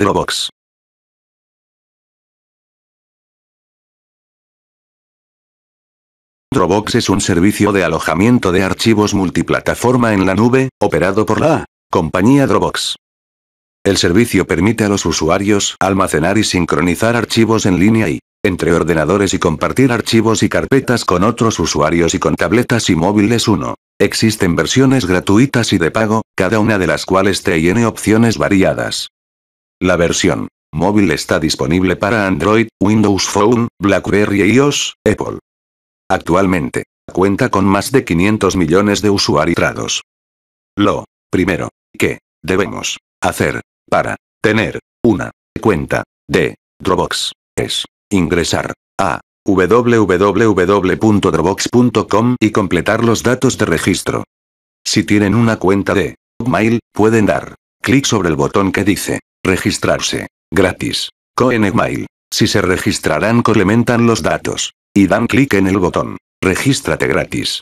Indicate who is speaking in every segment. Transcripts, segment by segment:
Speaker 1: Dropbox. Dropbox es un servicio de alojamiento de archivos multiplataforma en la nube, operado por
Speaker 2: la compañía Dropbox. El servicio permite a los usuarios almacenar y sincronizar archivos en línea y, entre ordenadores y compartir archivos y carpetas con otros usuarios y con tabletas y móviles 1. Existen versiones gratuitas y de pago, cada una de las cuales te tiene opciones variadas. La versión móvil está disponible para Android, Windows Phone, BlackBerry y e iOS, Apple. Actualmente, cuenta con más de 500 millones de usuarios. Lo primero que debemos hacer para tener una cuenta de Dropbox es ingresar a www.dropbox.com y completar los datos de registro. Si tienen una cuenta de mail, pueden dar clic sobre el botón que dice Registrarse. Gratis.
Speaker 1: mail Si se registrarán complementan los datos. Y dan clic en el botón. Regístrate gratis.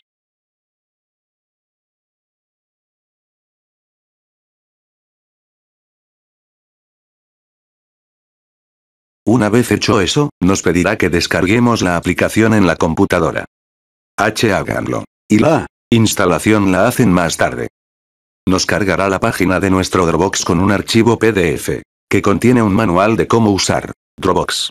Speaker 1: Una vez hecho eso, nos pedirá que descarguemos la aplicación en la computadora.
Speaker 2: H háganlo. Y la instalación la hacen más tarde. Nos cargará la página de nuestro Dropbox con un archivo PDF, que contiene un manual de cómo usar Dropbox.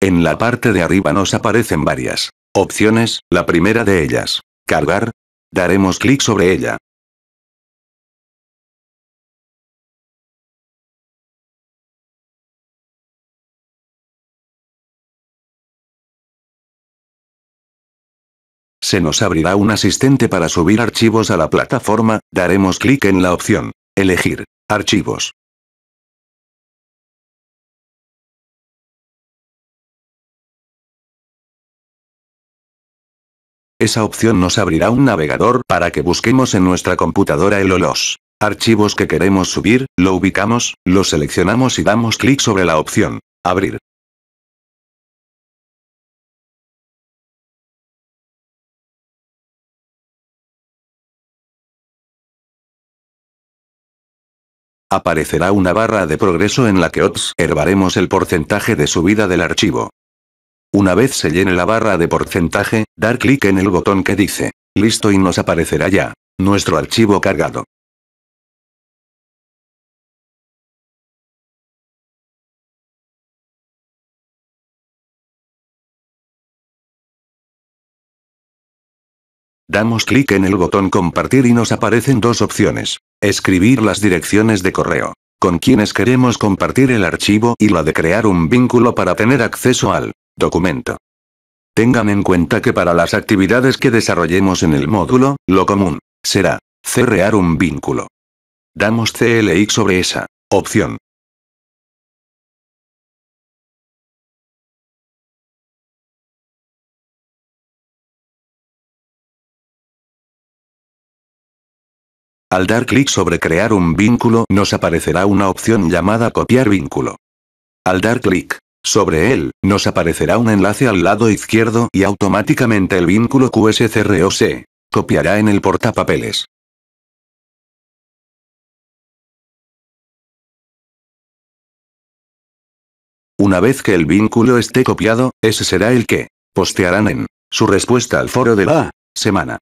Speaker 2: En la parte de arriba nos aparecen varias opciones, la
Speaker 1: primera de ellas, cargar. Daremos clic sobre ella. se nos abrirá un asistente para subir archivos a la plataforma, daremos clic en la opción Elegir archivos. Esa opción nos abrirá un navegador para que busquemos en nuestra computadora el o los archivos que queremos subir, lo ubicamos, lo seleccionamos y damos clic sobre la opción Abrir. Aparecerá una barra de progreso en la que observaremos el porcentaje
Speaker 2: de subida del archivo. Una vez se llene la barra de porcentaje, dar clic en
Speaker 1: el botón que dice, listo y nos aparecerá ya, nuestro archivo cargado. Damos clic en el botón compartir y nos aparecen dos opciones.
Speaker 2: Escribir las direcciones de correo. Con quienes queremos compartir el archivo y la de crear un vínculo para tener acceso al documento. Tengan en cuenta que para las actividades
Speaker 1: que desarrollemos en el módulo, lo común será cerrar un vínculo. Damos CLX sobre esa opción. Al dar clic sobre crear un vínculo nos aparecerá una opción llamada copiar vínculo. Al dar clic
Speaker 2: sobre él, nos aparecerá un enlace al lado izquierdo y automáticamente el vínculo
Speaker 1: QSCROC copiará en el portapapeles. Una vez que el vínculo esté copiado, ese será el que postearán en su respuesta al foro de la semana.